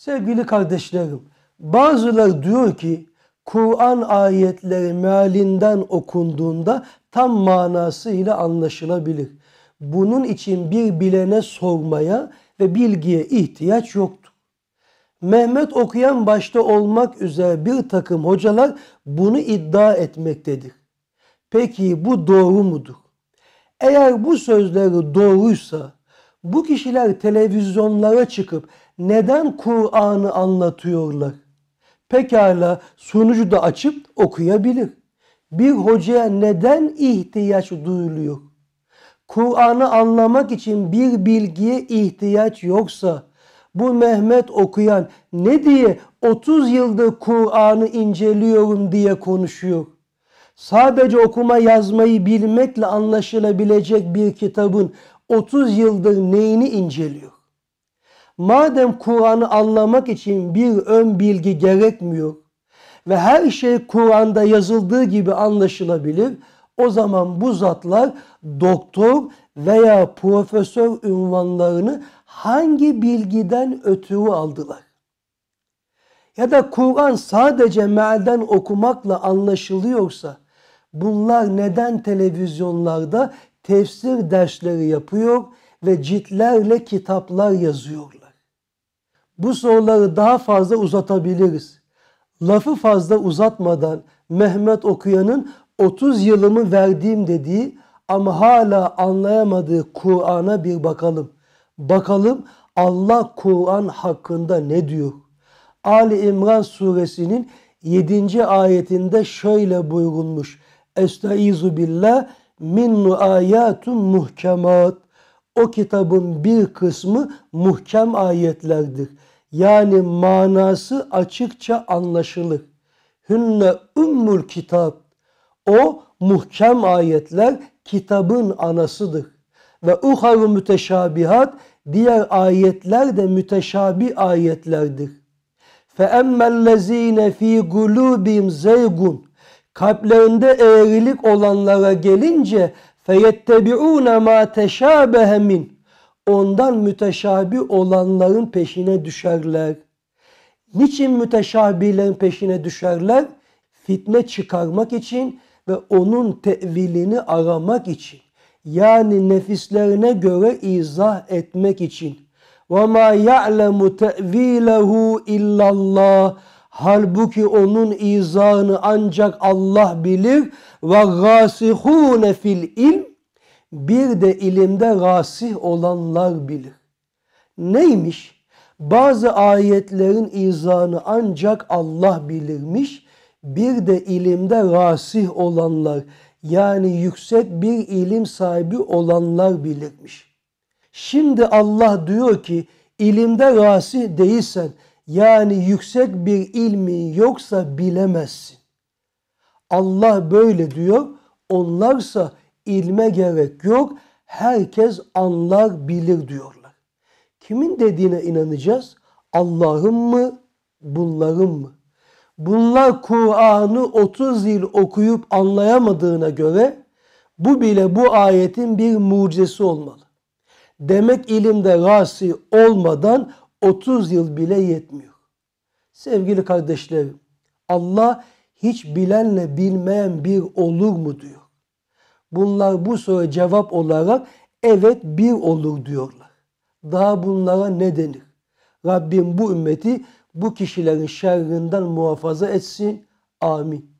Sevgili kardeşlerim, bazıları diyor ki Kur'an ayetleri mealinden okunduğunda tam manasıyla anlaşılabilir. Bunun için bir bilene sormaya ve bilgiye ihtiyaç yoktur. Mehmet okuyan başta olmak üzere bir takım hocalar bunu iddia etmektedir. Peki bu doğru mudur? Eğer bu sözleri doğruysa bu kişiler televizyonlara çıkıp neden Kur'an'ı anlatıyorlar? Pekala sunucu da açıp okuyabilir. Bir hocaya neden ihtiyaç duyuluyor? Kur'an'ı anlamak için bir bilgiye ihtiyaç yoksa bu Mehmet okuyan ne diye 30 yıldır Kur'an'ı inceliyorum diye konuşuyor. Sadece okuma yazmayı bilmekle anlaşılabilecek bir kitabın 30 yıldır neyini inceliyor? Madem Kur'an'ı anlamak için bir ön bilgi gerekmiyor ve her şey Kur'an'da yazıldığı gibi anlaşılabilir, o zaman bu zatlar doktor veya profesör unvanlarını hangi bilgiden ötürü aldılar? Ya da Kur'an sadece mealden okumakla anlaşılıyorsa bunlar neden televizyonlarda tefsir dersleri yapıyor ve ciltlerle kitaplar yazıyorlar. Bu soruları daha fazla uzatabiliriz. Lafı fazla uzatmadan Mehmet Okuyan'ın 30 yılımı verdiğim dediği ama hala anlayamadığı Kur'an'a bir bakalım. Bakalım Allah Kur'an hakkında ne diyor? Ali İmran suresinin 7. ayetinde şöyle buyurulmuş. Estaizu billah minnu ayatun muhkemat. O kitabın bir kısmı muhkem ayetlerdir. Yani manası açıkça anlaşılır. Hünne ümmül kitap. O muhkem ayetler kitabın anasıdır. Ve uharu müteşabihat diğer ayetler de müteşabi ayetlerdir. Fe emmellezine fi gulubim zeygun Kalplerinde eğrilik olanlara gelince feyettebiûne mâ teşâbehe Ondan müteşabi olanların peşine düşerler. Niçin müteşabilerin peşine düşerler? Fitne çıkarmak için ve onun tevilini aramak için. Yani nefislerine göre izah etmek için. وَمَا يَعْلَمُ تَأْو۪يلَهُ اِلَّا اللّٰهِ Halbuki onun izahını ancak Allah bilir. Ve gasihune fil ilm. Bir de ilimde rasih olanlar bilir. Neymiş? Bazı ayetlerin izahını ancak Allah bilirmiş. Bir de ilimde rasih olanlar yani yüksek bir ilim sahibi olanlar bilirmiş. Şimdi Allah diyor ki ilimde rasih değilsen yani yüksek bir ilmi yoksa bilemezsin. Allah böyle diyor. Onlarsa ilme gerek yok. Herkes anlar bilir diyorlar. Kimin dediğine inanacağız? Allah'ın mı? Bunların mı? Bunlar Kur'an'ı 30 yıl okuyup anlayamadığına göre bu bile bu ayetin bir mucizesi olmalı. Demek ilimde rasi olmadan 30 yıl bile yetmiyor. Sevgili kardeşlerim, Allah hiç bilenle bilmeyen bir olur mu diyor. Bunlar bu soru cevap olarak evet bir olur diyorlar. Daha bunlara ne denir? Rabbim bu ümmeti bu kişilerin şerrinden muhafaza etsin. Amin.